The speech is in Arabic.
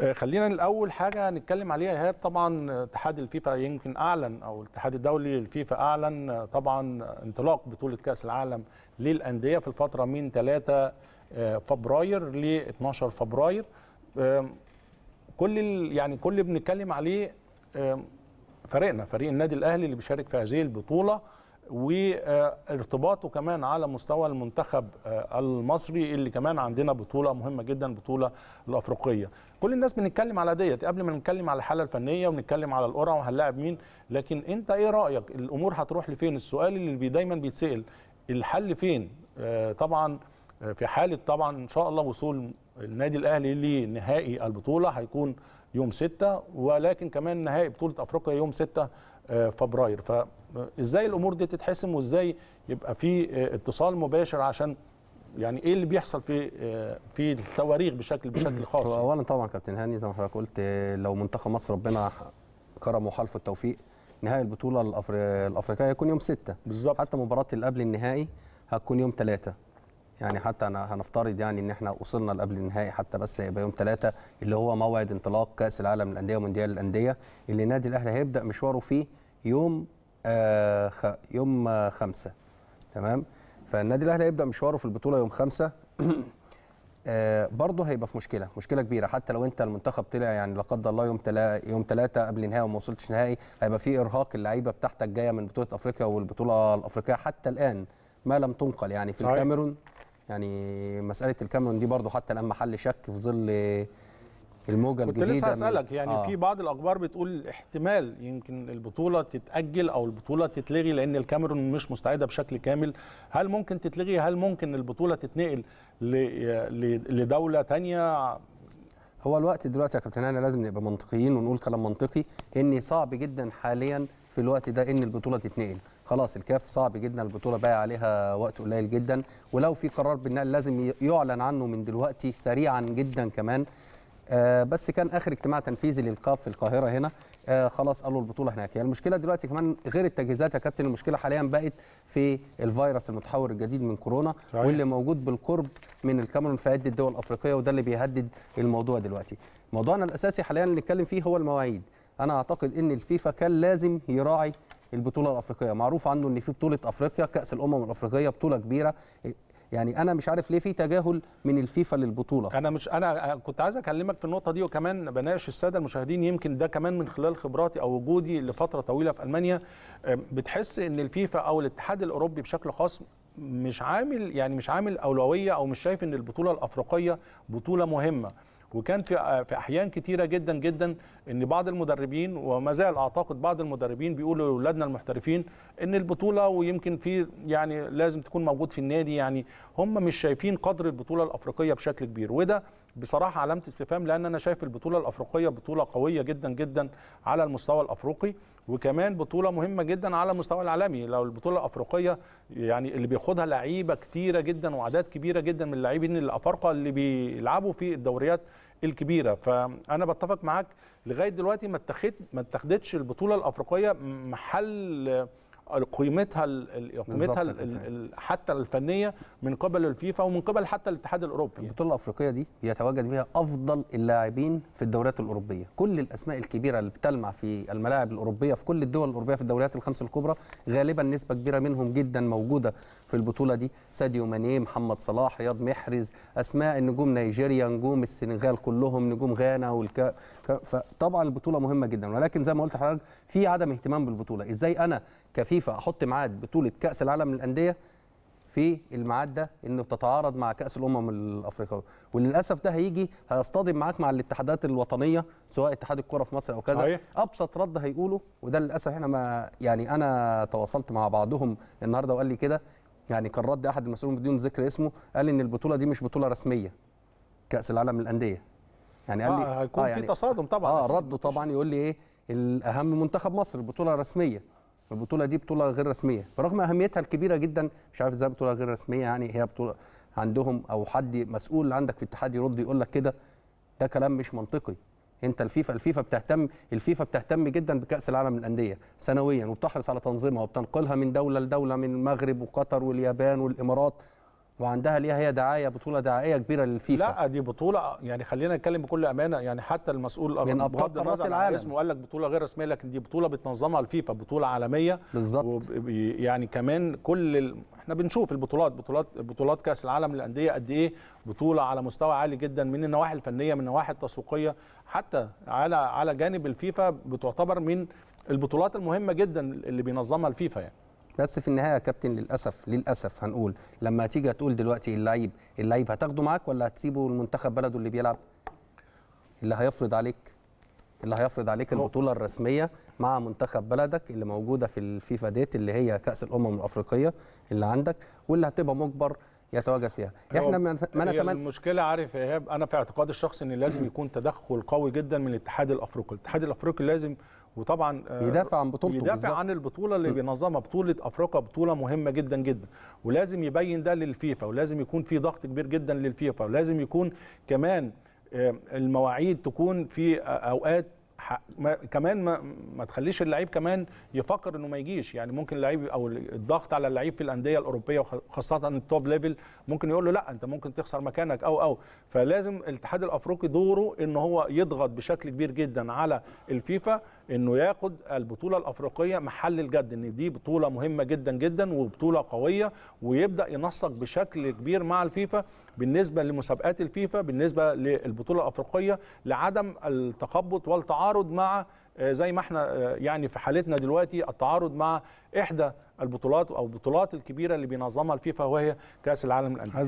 آه، خلينا الاول حاجه نتكلم عليها ايهاب طبعا اتحاد الفيفا يمكن اعلن او الاتحاد الدولي للفيفا اعلن آه، طبعا انطلاق بطوله كاس العالم للانديه في الفتره من 3 آه، فبراير ل 12 فبراير كل يعني كل بنتكلم عليه فريقنا فريق النادي الاهلي اللي بيشارك في هذه البطوله وارتباطه كمان على مستوى المنتخب آه، المصري اللي كمان عندنا بطوله مهمه جدا بطوله الافريقيه كل الناس بنتكلم على ديت قبل ما نتكلم على الحاله الفنيه ونتكلم على القرعه وهنلاعب مين لكن انت ايه رايك الامور هتروح لفين السؤال اللي دايما بيتسال الحل فين آه، طبعا آه، في حاله طبعا ان شاء الله وصول النادي الاهلي لنهائي البطوله هيكون يوم 6 ولكن كمان نهائي بطوله افريقيا يوم 6 آه، فبراير فازاي الامور دي تتحسم وازاي يبقى في آه، اتصال مباشر عشان يعني ايه اللي بيحصل في آه، في التواريخ بشكل بشكل خاص اولا طبعا كابتن هاني زي ما حضرتك قلت لو منتخب مصر ربنا كرمه وحالفه التوفيق نهائي البطوله الافريقيه هيكون يوم 6 بالظبط حتى مباراه اللي قبل النهائي هتكون يوم 3 يعني حتى أنا هنفترض يعني ان احنا وصلنا لقبل النهائي حتى بس هيبقى يوم ثلاثة اللي هو موعد انطلاق كاس العالم للانديه ومونديال الانديه اللي النادي الاهلي هيبدا مشواره فيه يوم آه خ... يوم آه خمسة تمام فالنادي الاهلي هيبدا مشواره في البطوله يوم خمسة آه برضه هيبقى في مشكله مشكله كبيره حتى لو انت المنتخب طلع يعني لا قدر الله يوم تلا يوم ثلاثه قبل النهائي وما وصلتش نهائي هيبقى في ارهاق اللعيبه بتاعتك جايه من بطوله افريقيا والبطوله الافريقيه حتى الان ما لم تنقل يعني في صحيح. الكاميرون يعني مساله الكاميرون دي برضو حتى الآن محل شك في ظل الموجه كنت الجديده كنت لسه اسالك يعني آه. في بعض الاخبار بتقول احتمال يمكن البطوله تتاجل او البطوله تتلغي لان الكاميرون مش مستعده بشكل كامل هل ممكن تتلغي هل ممكن البطوله تتنقل لدوله ثانيه هو الوقت دلوقتي يا كابتن أنا لازم نبقى منطقيين ونقول كلام منطقي ان صعب جدا حاليا في الوقت ده ان البطوله تتنقل خلاص الكاف صعب جدا البطوله باقي عليها وقت قليل جدا ولو في قرار بالنقل لازم يعلن عنه من دلوقتي سريعا جدا كمان آه بس كان اخر اجتماع تنفيذي للقاف في القاهره هنا آه خلاص قالوا البطوله هناك يعني المشكله دلوقتي كمان غير التجهيزات يا كابتن المشكله حاليا بقت في الفيروس المتحور الجديد من كورونا صحيح. واللي موجود بالقرب من الكاميرون في عده دول افريقيه وده اللي بيهدد الموضوع دلوقتي موضوعنا الاساسي حاليا اللي نتكلم فيه هو المواعيد انا اعتقد ان الفيفا كان لازم يراعي البطوله الافريقيه معروف عنه ان في بطوله افريقيا كاس الامم الافريقيه بطوله كبيره يعني انا مش عارف ليه في تجاهل من الفيفا للبطوله انا مش انا كنت عايز اكلمك في النقطه دي وكمان بناقش الساده المشاهدين يمكن ده كمان من خلال خبراتي او وجودي لفتره طويله في المانيا بتحس ان الفيفا او الاتحاد الاوروبي بشكل خاص مش عامل يعني مش عامل اولويه او مش شايف ان البطوله الافريقيه بطوله مهمه وكان في آه، في احيان كتيره جدا جدا ان بعض المدربين وما زال اعتقد بعض المدربين بيقولوا لاولادنا المحترفين ان البطوله ويمكن في يعني لازم تكون موجود في النادي يعني هم مش شايفين قدر البطوله الافريقيه بشكل كبير وده بصراحه علامه استفهام لان انا شايف البطوله الافريقيه بطوله قويه جدا جدا على المستوى الافريقي وكمان بطوله مهمه جدا على المستوى العالمي لو البطوله الافريقيه يعني اللي بياخدها لعيبه كتيره جدا واعداد كبيره جدا من اللاعبين الافارقه اللي بيلعبوا في الدوريات الكبيره فانا بتفق معاك لغايه دلوقتي ما اتخدتش ما البطوله الافريقيه محل قيمتها ال قيمتها ال حتى الفنيه من قبل الفيفا ومن قبل حتى الاتحاد الاوروبي البطوله الافريقيه دي يتواجد بها افضل اللاعبين في الدوريات الاوروبيه كل الاسماء الكبيره اللي بتلمع في الملاعب الاوروبيه في كل الدول الاوروبيه في الدوريات الخمس الكبرى غالبا نسبه كبيره منهم جدا موجوده في البطوله دي ساديو ماني محمد صلاح رياض محرز اسماء النجوم نيجيريا نجوم السنغال كلهم نجوم غانا والك... فطبعا البطوله مهمه جدا ولكن زي ما قلت لحضرتك في عدم اهتمام بالبطوله ازاي انا كفيفا احط ميعاد بطوله كاس العالم للانديه في الميعاد ده انه تتعارض مع كاس الامم الافريقيه وللاسف ده هيجي هيصطدم معاك مع الاتحادات الوطنيه سواء اتحاد الكره في مصر او كذا صحيح. ابسط رد هيقوله وده للاسف احنا ما يعني انا تواصلت مع بعضهم النهارده وقال لي كده يعني كان رد احد المسؤولين بدون ذكر اسمه قال ان البطوله دي مش بطوله رسميه كاس العالم للانديه يعني قال آه، لي آه هيكون آه يعني في تصادم طبعا اه رده طبعا يقول لي ايه الاهم منتخب مصر البطوله رسميه البطوله دي بطوله غير رسميه برغم اهميتها الكبيره جدا مش عارف ازاي بطوله غير رسميه يعني هي بطوله عندهم او حد مسؤول عندك في الاتحاد يرد يقول لك كده ده كلام مش منطقي انت الفيفا الفيفا بتهتم الفيفا بتهتم جدا بكاس العالم للانديه سنويا وبتحرص على تنظيمها وبتنقلها من دوله لدوله من المغرب وقطر واليابان والامارات وعندها ليها هي دعايه بطوله دعائيه كبيره للفيفا لا دي بطوله يعني خلينا نتكلم بكل امانه يعني حتى المسؤول من ابطال قارات العالم اسمه قال لك بطوله غير رسميه لكن دي بطوله بتنظمها الفيفا بطوله عالميه بالظبط يعني كمان كل ال... احنا بنشوف البطولات بطولات بطولات كاس العالم للانديه قد ايه بطوله على مستوى عالي جدا من النواحي الفنيه من النواحي التسويقيه حتى على على جانب الفيفا بتعتبر من البطولات المهمه جدا اللي بينظمها الفيفا يعني بس في النهايه يا كابتن للاسف للاسف هنقول لما تيجي تقول دلوقتي اللعيب اللعيب هتاخده معاك ولا هتسيبه لمنتخب بلده اللي بيلعب اللي هيفرض عليك اللي هيفرض عليك البطوله الرسميه مع منتخب بلدك اللي موجوده في الفيفا ديت اللي هي كاس الامم الافريقيه اللي عندك واللي هتبقى مجبر يتواجد فيها أيوة، احنا ما نتمنى المشكله عارف ايهاب انا في اعتقادي الشخصي ان لازم يكون تدخل قوي جدا من الاتحاد الافريقي الاتحاد الافريقي لازم وطبعا آه، يدافع عن بطولته يدافع بالزبط. عن البطوله اللي بينظمها بطوله افريقيا بطوله مهمه جدا جدا ولازم يبين ده للفيفا ولازم يكون في ضغط كبير جدا للفيفا ولازم يكون كمان آه، المواعيد تكون في اوقات ما كمان ما, ما تخليش اللعيب كمان يفكر انه ما يجيش يعني ممكن اللعيب او الضغط على اللعيب في الانديه الاوروبيه وخاصه التوب ليفل ممكن يقول له لا انت ممكن تخسر مكانك او او فلازم الاتحاد الافريقي دوره ان هو يضغط بشكل كبير جدا على الفيفا انه ياخد البطوله الافريقيه محل الجد ان دي بطوله مهمه جدا جدا وبطوله قويه ويبدا ينسق بشكل كبير مع الفيفا بالنسبه لمسابقات الفيفا بالنسبه للبطوله الافريقيه لعدم التخبط والتعارض مع آه، زي ما احنا آه، يعني في حالتنا دلوقتي التعارض مع احدى البطولات او البطولات الكبيره اللي بينظمها الفيفا وهي كاس العالم للانديه